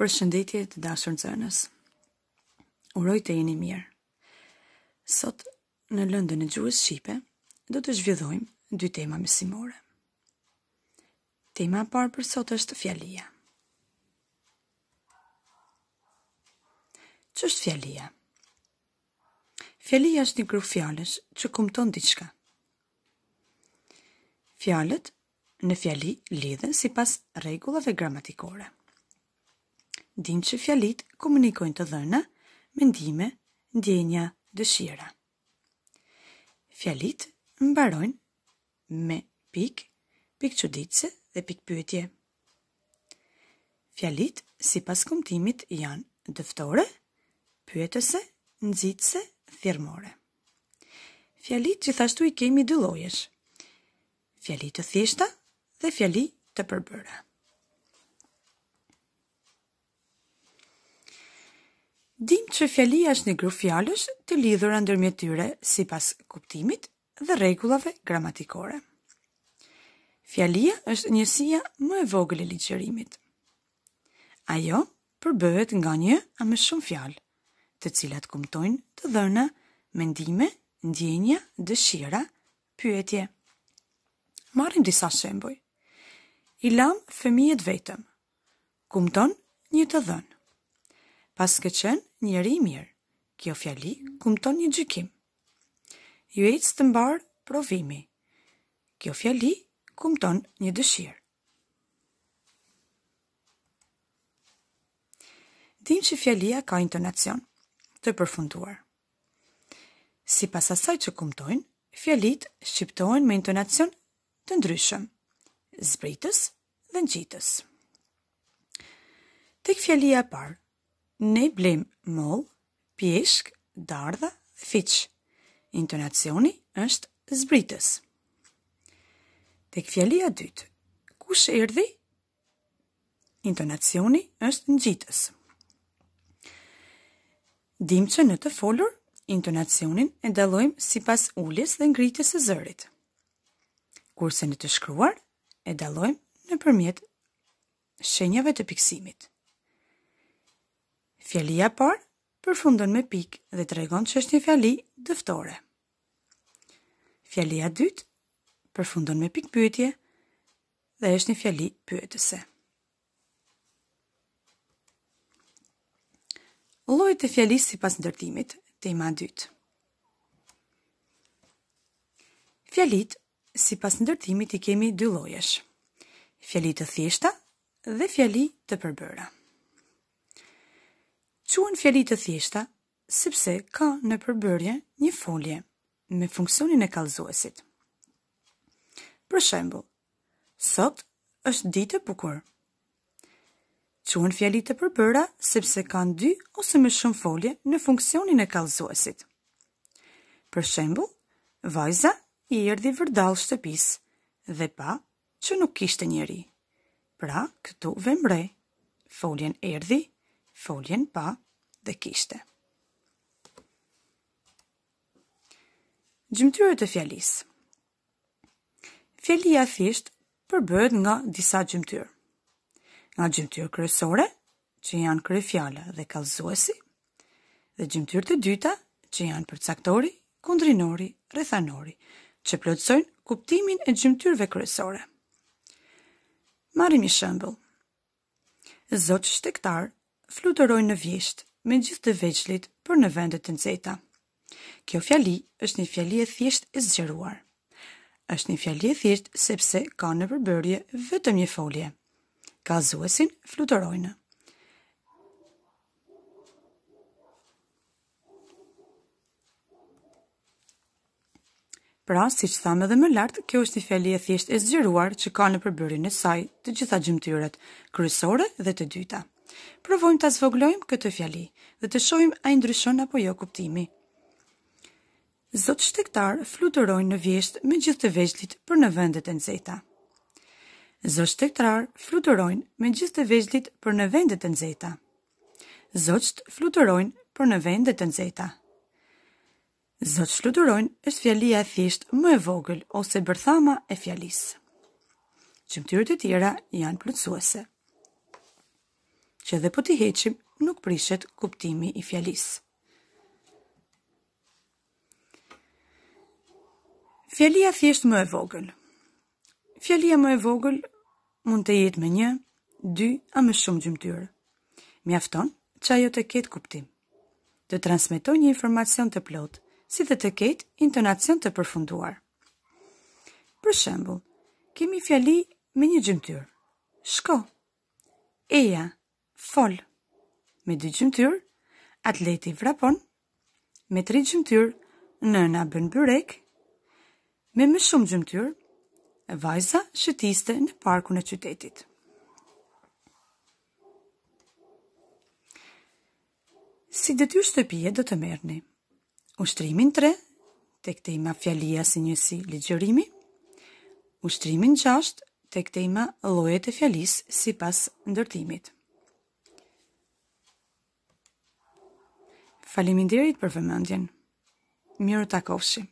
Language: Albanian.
për shëndetje të dashur nxënës. Uroj të jeni mirë. Sot në lëndën e gjuhës shqipe do të zhvillojmë dy tema mësimore. Tema e parë për sot është fjalia. Ç'është fjalia? Fjalia është një grup fjalësh që kupton diçka. Fjalët në fjali lidhen sipas rregullave gramatikore din që fjalit komunikojnë të dhëna, mendime, ndjenja, dëshira. Fjalit mbarojnë me pik, pik qëditëse dhe pik pyetje. Fjalit si pas kumtimit janë dëftore, pyetëse, nëzitëse, thjermore. Fjalit gjithashtu i kemi dy lojesh, fjalit të thjeshta dhe fjalit të përbëra. Dim që fjalia është një grup fjalësh të lidhura ndërmjet tyre sipas kuptimit dhe rregullave gramatikore. Fjalia është njësia më e vogël e ligjërimit. Ajo përbëhet nga një a më shumë fjalë, të cilat kumtojnë të dhëna, mendime, ndjenja, dëshira, pyetje. Marim disa shembuj. I lam fëmijët vetëm. Kumton një të dhënë. Pas këtë qenë, njeri mirë. Kjo fjali kumton një gjykim. Ju e të mbarë provimi. Kjo fjali kumton një dëshirë. Dim që fjalia ka intonacion të përfunduar. Si pas asaj që kumtojnë, fjallit shqiptohen me intonacion të ndryshëm, zbritës dhe në gjitës. Tek fjalia parë, ne blim moll, pjeshk, dardha, fiq. Intonacioni është zbritës. Tek fjalia dytë, kush erdhi? Intonacioni është ngjitës. Dim që në të folur, intonacionin e dalojmë si pas ulljes dhe ngritjes e zërit. Kurse në të shkruar, e dalojmë në përmjetë shenjave të piksimit. Fjallia parë përfundon me pikë dhe të regon që është një fjalli dëftore. Fjallia dytë përfundon me pikë pyetje dhe është një fjalli pyetëse. Lojt të fjalli si pas në dërtimit, tema 2. Fjallit si pas në dërtimit i kemi dy lojesh. Fjallit të thjeshta dhe fjallit të përbëra. Quen fjali të thjeshta, sepse ka në përbërje një folje me funksionin e kalzuesit. Për shembu, sot është ditë e bukur. Quen fjali të përbëra, sepse ka në dy ose më shumë folje në funksionin e kalzuesit. Për shembu, vajza i erdi vërdal shtëpis dhe pa që nuk ishte njeri. Pra, këtu vëmre, foljen erdi foljen pa dhe kishte. Gjymtyrët të fjalis Fjalia thisht përbëhet nga disa gjymtyrë. Nga gjymtyrë kryesore, që janë kryefjala dhe kalzuesi, dhe gjymtyrë të dyta, që janë përcaktori, kundrinori, rrethanori, që plotësojnë kuptimin e gjymtyrëve kryesore. Marrim një shembull. Zot shtektar fluturojnë në vjesht, me gjithë të veçlit për në vendet të nxeta. Kjo fjali është një fjali e thjesht e zgjeruar. është një fjali e thjesht sepse ka në përbërje vëtëm një folje. Ka zuesin fluturojnë. Pra, si që thamë edhe më lartë, kjo është një fjali e thjesht e zgjeruar që ka në përbërje në saj të gjitha gjimtyret, kryesore dhe të dyta. Provojmë ta zvoglojmë këtë fjali dhe të shojmë a i ndryshon apo jo kuptimi. Zotë shtektar fluturojnë në vjeshtë me gjithë të vejzlit për në vendet e nëzeta. Zotë shtektar fluturojnë me gjithë të vejzlit për në vendet e nëzeta. Zotë fluturojnë për në vendet e nëzeta. Zotë shluturojnë është fjalia e thjeshtë më e vogël ose bërthama e fjalisë. Qëmtyrët e tjera janë plëtsuese që dhe po t'i heqim nuk prishet kuptimi i fjalisë. Fjalia thjesht më e vogël. Fjalia më e vogël mund të jetë me një, dy, a më shumë gjymëtyrë. Mjafton që ajo të ketë kuptim. Të transmitoj një informacion të plot, si dhe të ketë intonacion të përfunduar. Për shembul, kemi fjali me një gjymëtyrë. Shko. Eja. Eja fol. Me dy gjymtyr, atleti vrapon. Me tri gjymtyr, nëna bën byrek. Me më shumë gjymtyr, vajza shëtiste në parkun e qytetit. Si dhe ty shtëpije do të merëni. Ushtrimin 3, tek te ima fjalia si njësi ligjërimi. Ushtrimin 6, tek te ima lojet e fjalis si pas ndërtimit. Faleminderit për vëmendjen. Mirë takofshim.